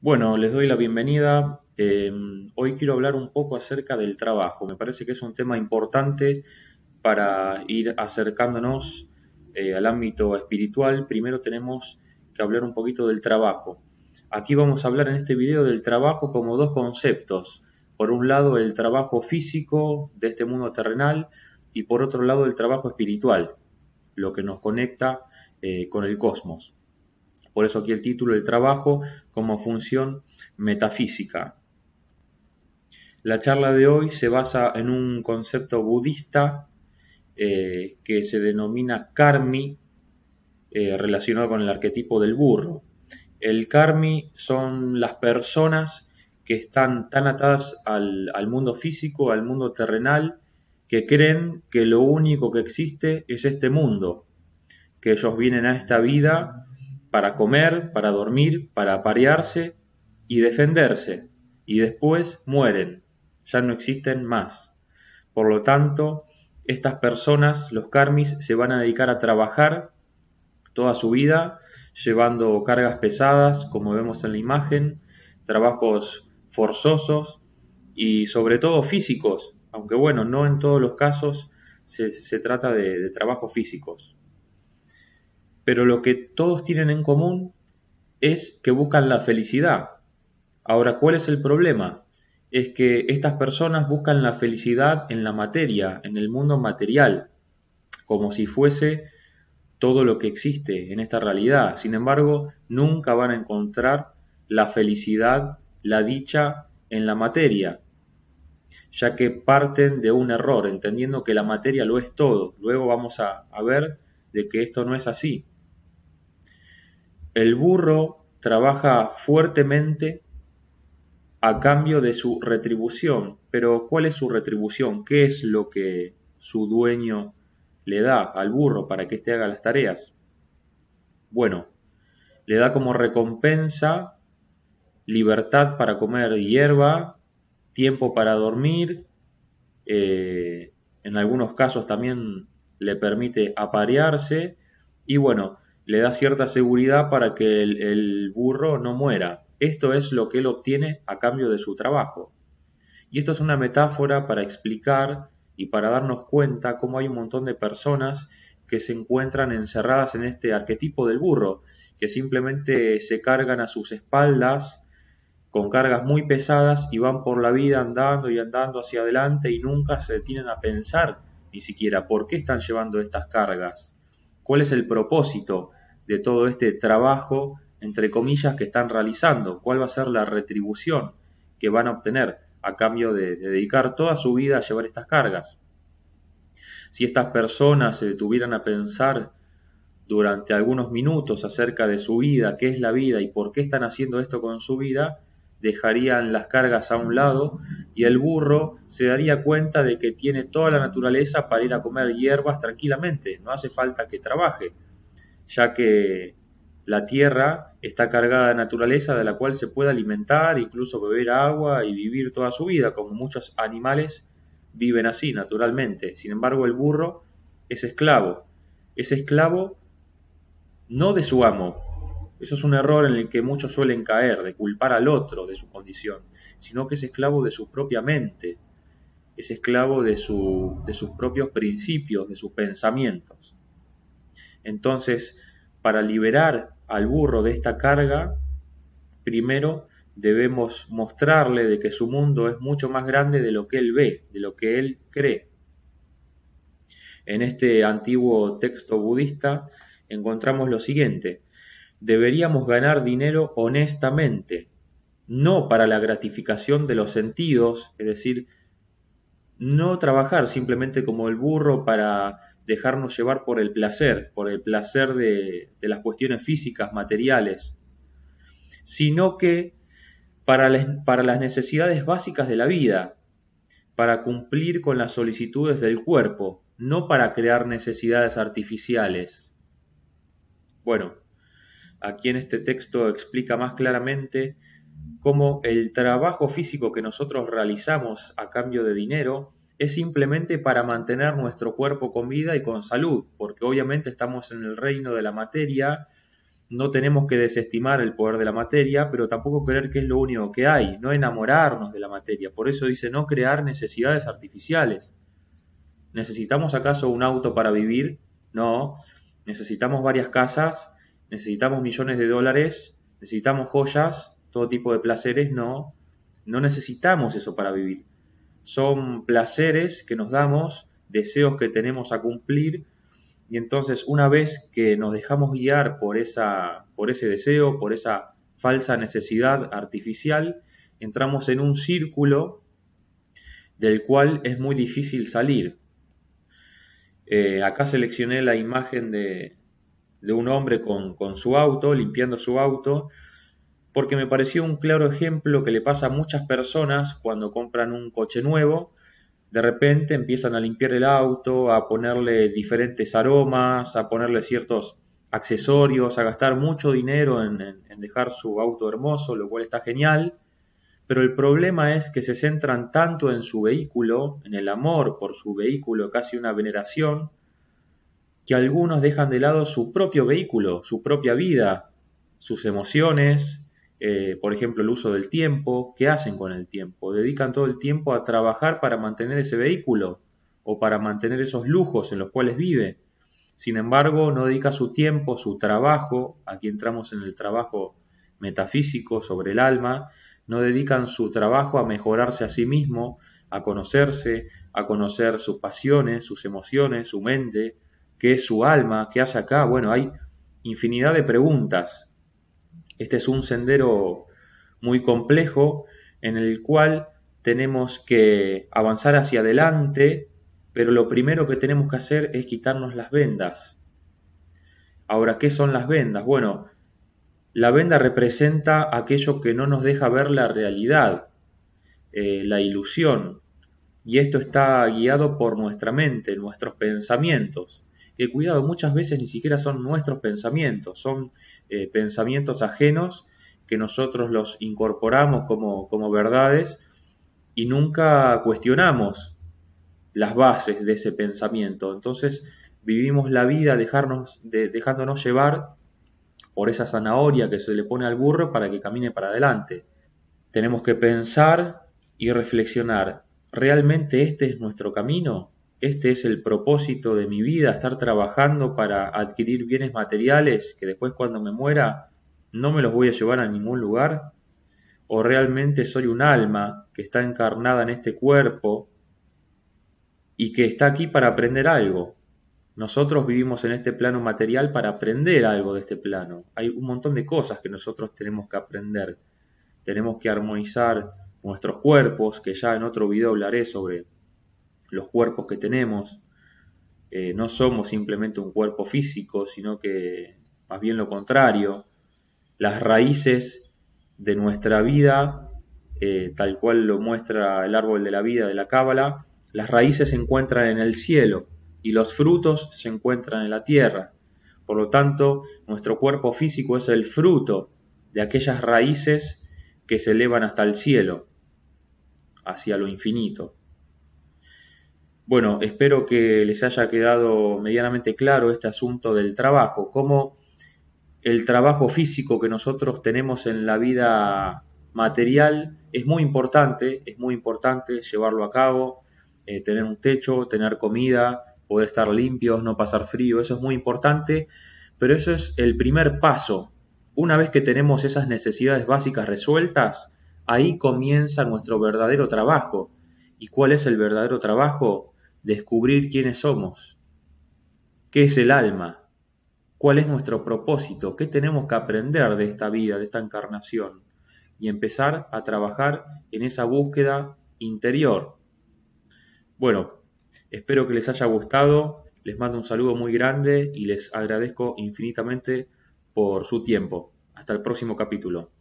Bueno, les doy la bienvenida. Eh, hoy quiero hablar un poco acerca del trabajo. Me parece que es un tema importante para ir acercándonos eh, al ámbito espiritual. Primero tenemos que hablar un poquito del trabajo. Aquí vamos a hablar en este video del trabajo como dos conceptos. Por un lado el trabajo físico de este mundo terrenal y por otro lado el trabajo espiritual, lo que nos conecta eh, con el cosmos. Por eso aquí el título, del trabajo como función metafísica. La charla de hoy se basa en un concepto budista eh, que se denomina karmi, eh, relacionado con el arquetipo del burro. El karmi son las personas que están tan atadas al mundo físico, al mundo terrenal, que creen que lo único que existe es este mundo, que ellos vienen a esta vida para comer, para dormir, para aparearse y defenderse, y después mueren, ya no existen más. Por lo tanto, estas personas, los karmis, se van a dedicar a trabajar toda su vida, llevando cargas pesadas, como vemos en la imagen, trabajos forzosos y sobre todo físicos, aunque bueno, no en todos los casos se, trata de trabajos físicos pero lo que todos tienen en común es que buscan la felicidad. Ahora, ¿cuál es el problema? Es que estas personas buscan la felicidad en la materia, en el mundo material, como si fuese todo lo que existe en esta realidad. Sin embargo, nunca van a encontrar la felicidad, la dicha en la materia, ya que parten de un error, entendiendo que la materia lo es todo. Luego vamos a, a ver de que esto no es así. El burro trabaja fuertemente a cambio de su retribución. Pero ¿cuál es su retribución? ¿Qué es lo que su dueño le da al burro para que éste haga las tareas? Bueno, le da como recompensa libertad para comer hierba, tiempo para dormir, eh, en algunos casos también le permite aparearse y bueno, le da cierta seguridad para que el, burro no muera. Esto es lo que él obtiene a cambio de su trabajo. Y esto es una metáfora para explicar y para darnos cuenta cómo hay un montón de personas que se encuentran encerradas en este arquetipo del burro, que simplemente se cargan a sus espaldas con cargas muy pesadas y van por la vida andando y andando hacia adelante y nunca se detienen a pensar ni siquiera por qué están llevando estas cargas, cuál es el propósito, de todo este trabajo, entre comillas, que están realizando, cuál va a ser la retribución que van a obtener a cambio de, dedicar toda su vida a llevar estas cargas. Si estas personas se detuvieran a pensar durante algunos minutos acerca de su vida, qué es la vida y por qué están haciendo esto con su vida, dejarían las cargas a un lado y el burro se daría cuenta de que tiene toda la naturaleza para ir a comer hierbas tranquilamente, no hace falta que trabaje ya que la tierra está cargada de naturaleza de la cual se puede alimentar, incluso beber agua y vivir toda su vida, como muchos animales viven así naturalmente. Sin embargo, el burro es esclavo, es esclavo no de su amo. Eso es un error en el que muchos suelen caer, de culpar al otro de su condición, sino que es esclavo de su propia mente, es esclavo de, su, de sus propios principios, de sus pensamientos. Entonces, para liberar al burro de esta carga, primero debemos mostrarle de que su mundo es mucho más grande de lo que él ve, de lo que él cree. En este antiguo texto budista encontramos lo siguiente, deberíamos ganar dinero honestamente, no para la gratificación de los sentidos, es decir, no trabajar simplemente como el burro para dejarnos llevar por el placer, por el placer de, las cuestiones físicas, materiales, sino que para, para las necesidades básicas de la vida, para cumplir con las solicitudes del cuerpo, no para crear necesidades artificiales. Bueno, aquí en este texto explica más claramente cómo el trabajo físico que nosotros realizamos a cambio de dinero es simplemente para mantener nuestro cuerpo con vida y con salud, porque obviamente estamos en el reino de la materia, no tenemos que desestimar el poder de la materia, pero tampoco creer que es lo único que hay, no enamorarnos de la materia. Por eso dice no crear necesidades artificiales. ¿Necesitamos acaso un auto para vivir? No. Necesitamos varias casas, necesitamos millones de dólares, necesitamos joyas, todo tipo de placeres, no. No necesitamos eso para vivir son placeres que nos damos, deseos que tenemos a cumplir, y entonces una vez que nos dejamos guiar por, esa, por ese deseo, por esa falsa necesidad artificial, entramos en un círculo del cual es muy difícil salir. Eh, acá seleccioné la imagen de, de un hombre con, con, su auto, limpiando su auto, porque me pareció un claro ejemplo que le pasa a muchas personas cuando compran un coche nuevo. De repente empiezan a limpiar el auto, a ponerle diferentes aromas, a ponerle ciertos accesorios, a gastar mucho dinero en, dejar su auto hermoso, lo cual está genial. Pero el problema es que se centran tanto en su vehículo, en el amor por su vehículo, casi una veneración, que algunos dejan de lado su propio vehículo, su propia vida, sus emociones, eh, por ejemplo, el uso del tiempo, ¿qué hacen con el tiempo? ¿Dedican todo el tiempo a trabajar para mantener ese vehículo o para mantener esos lujos en los cuales vive? Sin embargo, no dedica su tiempo, su trabajo, aquí entramos en el trabajo metafísico sobre el alma, no dedican su trabajo a mejorarse a sí mismo, a conocerse, a conocer sus pasiones, sus emociones, su mente, qué es su alma, qué hace acá. Bueno, hay infinidad de preguntas este es un sendero muy complejo en el cual tenemos que avanzar hacia adelante, pero lo primero que tenemos que hacer es quitarnos las vendas. Ahora, ¿qué son las vendas? Bueno, la venda representa aquello que no nos deja ver la realidad, eh, la ilusión, y esto está guiado por nuestra mente, nuestros pensamientos que cuidado, muchas veces ni siquiera son nuestros pensamientos, son eh, pensamientos ajenos que nosotros los incorporamos como, verdades y nunca cuestionamos las bases de ese pensamiento. Entonces vivimos la vida dejándonos llevar por esa zanahoria que se le pone al burro para que camine para adelante. Tenemos que pensar y reflexionar, ¿realmente este es nuestro camino? este es el propósito de mi vida, estar trabajando para adquirir bienes materiales que después cuando me muera no me los voy a llevar a ningún lugar? ¿O realmente soy un alma que está encarnada en este cuerpo y que está aquí para aprender algo? Nosotros vivimos en este plano material para aprender algo de este plano. Hay un montón de cosas que nosotros tenemos que aprender. Tenemos que armonizar nuestros cuerpos, que ya en otro video hablaré sobre los cuerpos que tenemos. Eh, no somos simplemente un cuerpo físico, sino que más bien lo contrario. Las raíces de nuestra vida, eh, tal cual lo muestra el árbol de la vida de la Cábala, las raíces se encuentran en el cielo y los frutos se encuentran en la tierra. Por lo tanto, nuestro cuerpo físico es el fruto de aquellas raíces que se elevan hasta el cielo, hacia lo infinito. Bueno, espero que les haya quedado medianamente claro este asunto del trabajo, cómo el trabajo físico que nosotros tenemos en la vida material es muy importante, es muy importante llevarlo a cabo, eh, tener un techo, tener comida, poder estar limpios, no pasar frío, eso es muy importante, pero eso es el primer paso. Una vez que tenemos esas necesidades básicas resueltas, ahí comienza nuestro verdadero trabajo. ¿Y cuál es el verdadero trabajo? descubrir quiénes somos, qué es el alma, cuál es nuestro propósito, qué tenemos que aprender de esta vida, de esta encarnación, y empezar a trabajar en esa búsqueda interior. Bueno, espero que les haya gustado, les mando un saludo muy grande y les agradezco infinitamente por su tiempo. Hasta el próximo capítulo.